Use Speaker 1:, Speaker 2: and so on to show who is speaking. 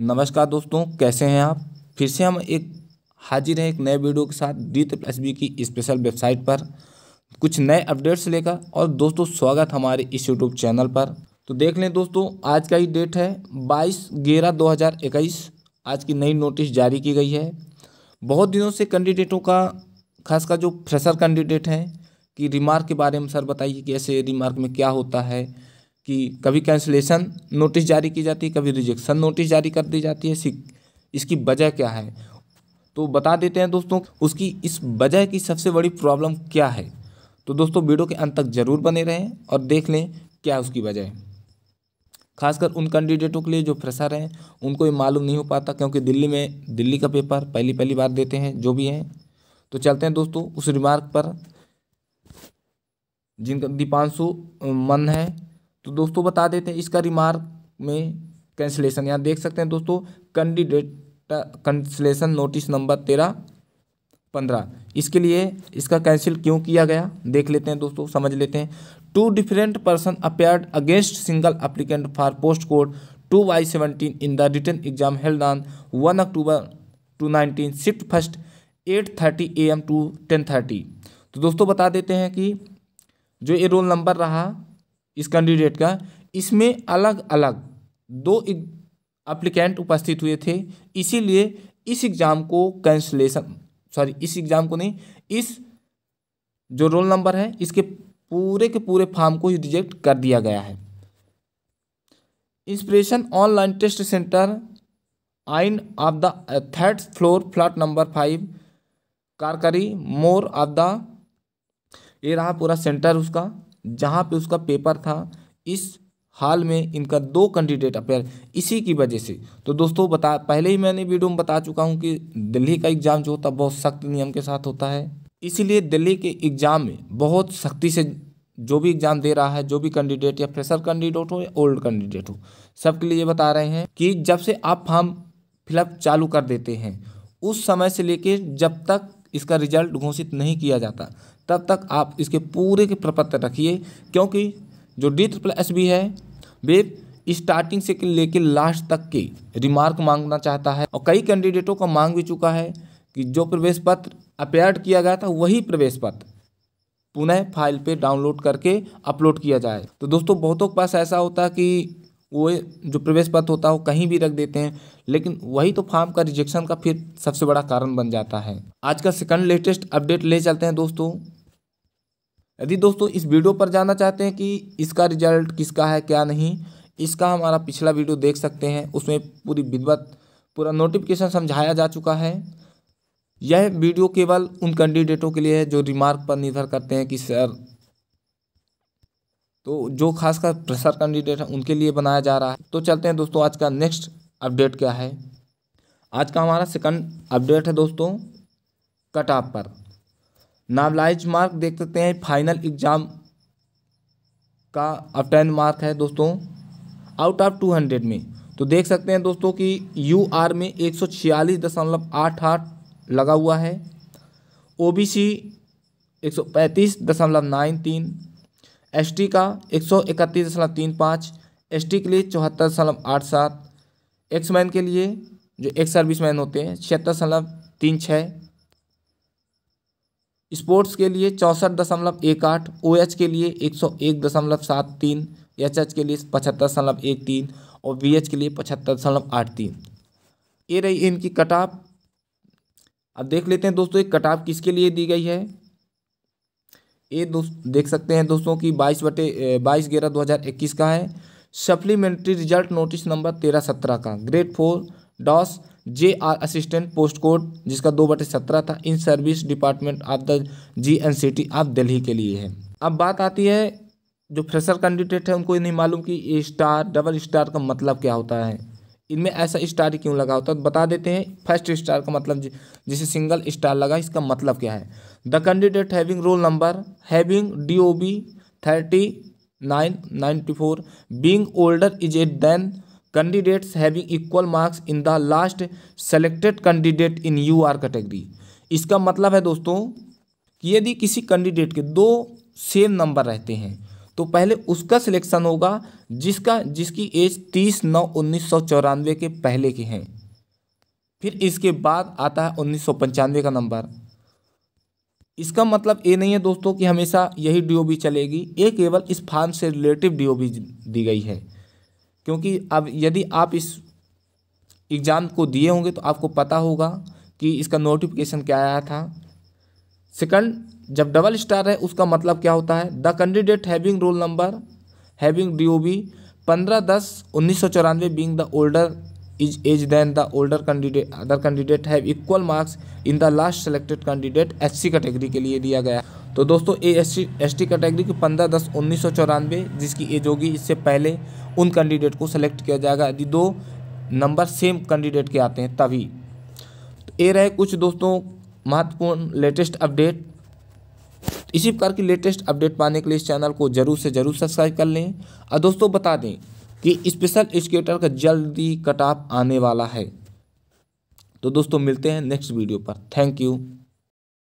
Speaker 1: नमस्कार दोस्तों कैसे हैं आप फिर से हम एक हाजिर हैं एक नए वीडियो के साथ डी ट्रिपल एस बी की स्पेशल वेबसाइट पर कुछ नए अपडेट्स लेकर और दोस्तों स्वागत हमारे इस यूट्यूब चैनल पर तो देख लें दोस्तों आज का ही डेट है बाईस ग्यारह दो हज़ार इक्कीस आज की नई नोटिस जारी की गई है बहुत दिनों से कैंडिडेटों का खासकर जो फ्रेशर कैंडिडेट हैं कि रिमार्क के बारे में सर बताइए कि ऐसे रिमार्क में क्या होता है कि कभी कैंसिलेशन नोटिस जारी की जाती है कभी रिजेक्शन नोटिस जारी कर दी जाती है इसकी वजह क्या है तो बता देते हैं दोस्तों उसकी इस वजह की सबसे बड़ी प्रॉब्लम क्या है तो दोस्तों वीडियो के अंत तक ज़रूर बने रहें और देख लें क्या उसकी वजह है खासकर उन कैंडिडेटों के लिए जो फ्रेशर हैं उनको ये मालूम नहीं हो पाता क्योंकि दिल्ली में दिल्ली का पेपर पहली पहली बार देते हैं जो भी हैं तो चलते हैं दोस्तों उस रिमार्क पर जिनका दीपांशु मन है तो दोस्तों बता देते हैं इसका रिमार्क में कैंसिलेशन यहाँ देख सकते हैं दोस्तों कैंडिडेट कैंसिलेशन नोटिस नंबर तेरह पंद्रह इसके लिए इसका कैंसिल क्यों किया गया देख लेते हैं दोस्तों समझ लेते हैं two different person appear against single applicant for post code two by seventeen in the written exam held on one October two nineteen shift first eight thirty A M to ten thirty तो दोस्तों बता देते हैं कि जो ये roll number रहा इस कैंडिडेट का इसमें अलग अलग दो अप्लीकेंट उपस्थित हुए थे इसीलिए इस एग्ज़ाम को कैंसलेशन सॉरी इस एग्ज़ाम को नहीं इस जो रोल नंबर है इसके पूरे के पूरे फॉर्म को रिजेक्ट कर दिया गया है इंस्पिरेशन ऑनलाइन टेस्ट सेंटर आइन of the third floor flat number five Karkari Mor of the ये रहा पूरा सेंटर उसका जहाँ पे उसका पेपर था इस हाल में इनका दो कैंडिडेट अपेयर इसी की वजह से तो दोस्तों बता पहले ही मैंने वीडियो में बता चुका हूँ कि दिल्ली का एग्ज़ाम जो होता है बहुत सख्त नियम के साथ होता है इसीलिए दिल्ली के एग्ज़ाम में बहुत सख्ती से जो भी एग्ज़ाम दे रहा है जो भी कैंडिडेट या फ्रेशर कैंडिडेट हो या ओल्ड कैंडिडेट हो सबके लिए बता रहे हैं कि जब से आप फॉर्म फिलअप चालू कर देते हैं उस समय से लेकर जब तक इसका रिजल्ट घोषित नहीं किया जाता तब तक आप इसके पूरे के प्रपत्र रखिए क्योंकि जो डी ट्रिपल एस बी है वे स्टार्टिंग से लेकर लास्ट तक के रिमार्क मांगना चाहता है और कई कैंडिडेटों का मांग भी चुका है कि जो प्रवेश पत्र अपेयर्ड किया गया था वही प्रवेश पत्र पुनः फाइल पे डाउनलोड करके अपलोड किया जाए तो दोस्तों बहुतों के पास ऐसा होता है कि वो जो प्रवेश पत्र होता है वो कहीं भी रख देते हैं लेकिन वही तो फॉर्म का रिजेक्शन का फिर सबसे बड़ा कारण बन जाता है आज का सेकंड लेटेस्ट अपडेट ले चलते हैं दोस्तों यदि दोस्तों इस वीडियो पर जानना चाहते हैं कि इसका रिजल्ट किसका है क्या नहीं इसका हमारा पिछला वीडियो देख सकते हैं उसमें पूरी विद्वत पूरा नोटिफिकेशन समझाया जा चुका है यह वीडियो केवल उन कैंडिडेटों के लिए है जो रिमार्क पर निर्भर करते हैं कि सर तो जो खासकर प्रेशर कैंडिडेट है उनके लिए बनाया जा रहा है तो चलते हैं दोस्तों आज का नेक्स्ट अपडेट क्या है आज का हमारा सेकंड अपडेट है दोस्तों कट ऑफ पर नावलाइज मार्क देख सकते हैं फाइनल एग्ज़ाम का अपटेन मार्क है दोस्तों आउट ऑफ टू हंड्रेड में तो देख सकते हैं दोस्तों कि यू आर में एक सौ छियालीस दशमलव आठ आठ लगा हुआ है ओ बी सी एक सौ पैंतीस दशमलव नाइन तीन एसटी का एक सौ इकतीस दशमलव तीन पाँच एस के लिए चौहत्तर दशमलव आठ सात एक्स मैन के लिए जो एक्स मैन होते हैं छिहत्तर दशमलव तीन छः स्पोर्ट्स के लिए चौंसठ दशमलव एक आठ ओ एच के लिए एक सौ एक दशमलव सात तीन एच एच के लिए पचहत्तर दशमलव एक तीन और वी एच के लिए पचहत्तर दशमलव आठ तीन ये रही इनकी कटाप अब देख लेते हैं दोस्तों एक कटाप किसके लिए दी गई है ये दोस्त देख सकते हैं दोस्तों कि बाईस बटे बाईस ग्यारह दो हज़ार इक्कीस का है सप्लीमेंट्री रिजल्ट नोटिस नंबर तेरह सत्रह का grade four DASS J R assistant post code जिसका दो बटे सत्रह था in service department of the G N C T of Delhi के लिए है अब बात आती है जो फ्रेशर कैंडिडेट है उनको ये नहीं मालूम कि स्टार डबल स्टार का मतलब क्या होता है इनमें ऐसा स्टार क्यों लगा होता है तो बता देते हैं फर्स्ट स्टार का मतलब जिसे सिंगल स्टार लगा इसका मतलब क्या है the candidate having roll number having D O B thirty nine ninety four being older is at then candidates having equal marks in the last selected candidate in U R category इसका मतलब है दोस्तों कि यदि किसी candidate के दो same number रहते हैं तो पहले उसका सिलेक्शन होगा जिसका जिसकी एज तीस नौ उन्नीस सौ चौरानवे के पहले की हैं फिर इसके बाद आता है उन्नीस सौ पंचानवे का नंबर इसका मतलब ये नहीं है दोस्तों कि हमेशा यही डीओबी चलेगी ये केवल इस फार्म से रिलेटिव डीओबी दी गई है क्योंकि अब यदि आप इस एग्ज़ाम को दिए होंगे तो आपको पता होगा कि इसका नोटिफिकेशन क्या आया था सेकंड जब डबल स्टार है उसका मतलब क्या होता है the candidate having roll number having D O B पंद्रह दस उन्नीस सौ चौरानवे being the older is age then the older candidate other candidate have equal marks in the last selected candidate S C category के लिए दिया गया तो दोस्तों A S C S T category की पंद्रह दस उन्नीस सौ चौरानवे जिसकी एज होगी इससे पहले उन कैंडिडेट को सेलेक्ट किया जाएगा यदि दो नंबर सेम कैंडिडेट के आते हैं तभी तो ए रहे कुछ दोस्तों महत्वपूर्ण लेटेस्ट अपडेट इसी प्रकार की लेटेस्ट अपडेट पाने के लिए इस चैनल को जरूर से जरूर सब्सक्राइब कर लें और दोस्तों बता दें कि स्पेशल स्केटर का जल्दी कट ऑफ आने वाला है तो दोस्तों मिलते हैं नेक्स्ट वीडियो पर थैंक यू